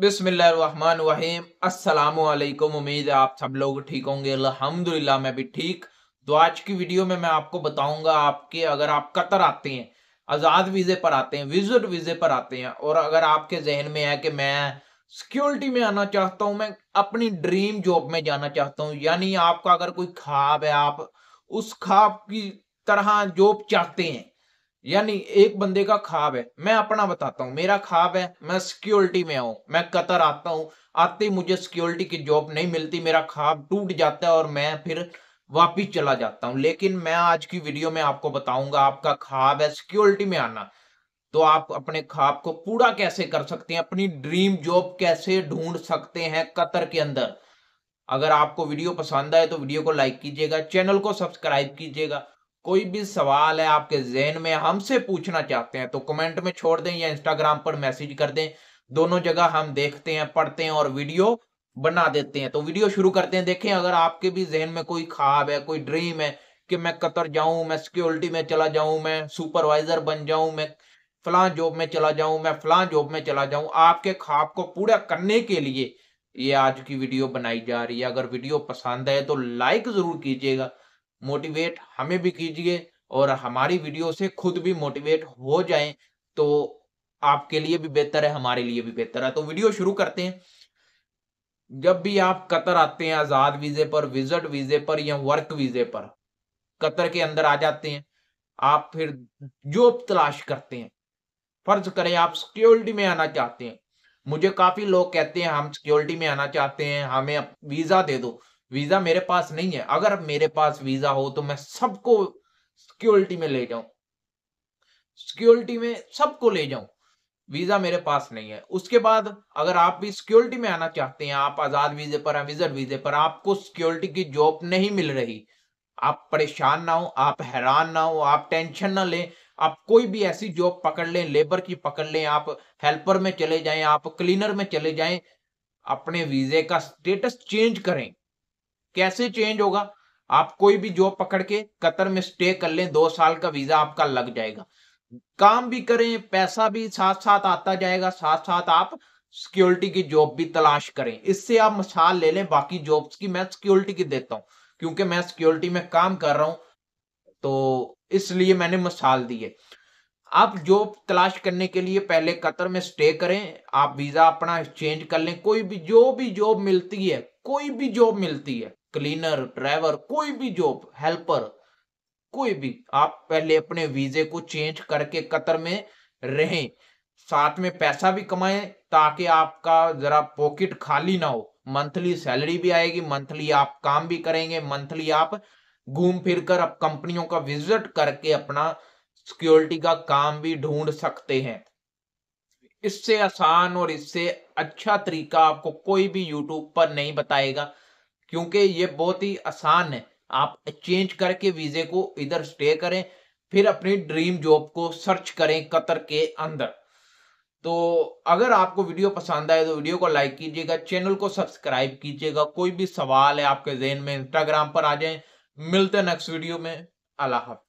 बिसमीम उम्मीद है आप सब लोग ठीक होंगे अल्हम्दुलिल्लाह मैं भी ठीक तो आज की वीडियो में मैं आपको बताऊंगा आपके अगर आप कतर आते हैं आज़ाद वीज़े पर आते हैं विजिट वीज़े पर आते हैं और अगर आपके जहन में है कि मैं सिक्योरिटी में आना चाहता हूं मैं अपनी ड्रीम जॉब में जाना चाहता हूँ यानी आपका अगर कोई ख्वाब है आप उस ख्वाब की तरह जॉब चाहते हैं यानी एक बंदे का खाब है मैं अपना बताता हूँ मेरा ख्वाब है मैं सिक्योरिटी में आऊं मैं कतर आता हूँ आते ही मुझे सिक्योरिटी की जॉब नहीं मिलती मेरा ख्वाब टूट जाता है और मैं फिर वापिस चला जाता हूँ लेकिन मैं आज की वीडियो में आपको बताऊंगा आपका खाब है सिक्योरिटी में आना तो आप अपने ख्वाब को पूरा कैसे कर सकते हैं अपनी ड्रीम जॉब कैसे ढूंढ सकते हैं कतर के अंदर अगर आपको वीडियो पसंद आए तो वीडियो को लाइक कीजिएगा चैनल को सब्सक्राइब कीजिएगा कोई भी सवाल है आपके जहन में हमसे पूछना चाहते हैं तो कमेंट में छोड़ दें या इंस्टाग्राम पर मैसेज कर दें दोनों जगह हम देखते हैं पढ़ते हैं और वीडियो बना देते हैं तो वीडियो शुरू करते हैं देखें अगर आपके भी जहन में कोई ख्वाब है कोई ड्रीम है कि मैं कतर जाऊं मैं सिक्योरिटी में चला जाऊं मैं सुपरवाइजर बन जाऊं मैं फलां जॉब में चला जाऊं मैं फलां जॉब में चला जाऊं आपके ख्वाब को पूरा करने के लिए ये आज की वीडियो बनाई जा रही है अगर वीडियो पसंद है तो लाइक जरूर कीजिएगा मोटिवेट हमें भी कीजिए और हमारी वीडियो से खुद भी मोटिवेट हो जाएं तो आपके लिए भी बेहतर है हमारे लिए भी बेहतर है तो वीडियो शुरू करते हैं जब भी आप कतर आते हैं आजाद वीजे पर विजिट वीजे पर या वर्क वीजे पर कतर के अंदर आ जाते हैं आप फिर जॉब तलाश करते हैं फर्ज करें आप सिक्योरिटी में आना चाहते हैं मुझे काफी लोग कहते हैं हम सिक्योरिटी में आना चाहते हैं हमें वीजा दे दो वीजा मेरे पास नहीं है अगर मेरे पास वीजा हो तो मैं सबको सिक्योरिटी में ले जाऊं सिक्योरिटी में सबको ले जाऊं वीजा मेरे पास नहीं है उसके बाद अगर आप भी सिक्योरिटी में आना चाहते हैं आप आजाद वीजे पर हैं विजिट वीजे पर आपको सिक्योरिटी की जॉब नहीं मिल रही आप परेशान ना हो आप हैरान ना हो आप टेंशन ना लें आप कोई भी ऐसी जॉब पकड़ लें लेबर की पकड़ लें आप हेल्पर में चले जाएं आप क्लीनर में चले जाएं अपने वीजे का स्टेटस चेंज करें कैसे चेंज होगा आप कोई भी जॉब पकड़ के कतर में स्टे कर लें दो साल का वीजा आपका लग जाएगा काम भी करें पैसा भी साथ साथ आता जाएगा साथ साथ आप सिक्योरिटी की जॉब भी तलाश करें इससे आप मिसाल ले लें बाकी जॉब्स की मैं सिक्योरिटी की देता हूं क्योंकि मैं सिक्योरिटी में काम कर रहा हूं तो इसलिए मैंने मिसाल दी है आप जॉब तलाश करने के लिए पहले कतर में स्टे करें आप वीजा अपना चेंज कर लें कोई भी जो भी जॉब मिलती है कोई भी जॉब मिलती है क्लीनर ड्राइवर कोई भी जॉब हेल्पर कोई भी आप पहले अपने वीजे को चेंज करके कतर में रहें साथ में पैसा भी कमाएं ताकि आपका जरा पॉकेट खाली ना हो मंथली सैलरी भी आएगी मंथली आप काम भी करेंगे मंथली आप घूम फिर कर आप कंपनियों का विजिट करके अपना सिक्योरिटी का काम भी ढूंढ सकते हैं इससे आसान और इससे अच्छा तरीका आपको कोई भी यूट्यूब पर नहीं बताएगा क्योंकि ये बहुत ही आसान है आप चेंज करके वीजे को इधर स्टे करें फिर अपनी ड्रीम जॉब को सर्च करें कतर के अंदर तो अगर आपको वीडियो पसंद आए तो वीडियो को लाइक कीजिएगा चैनल को सब्सक्राइब कीजिएगा कोई भी सवाल है आपके जहन में इंस्टाग्राम पर आ जाए मिलते नेक्स्ट वीडियो में अल्लाह हाफ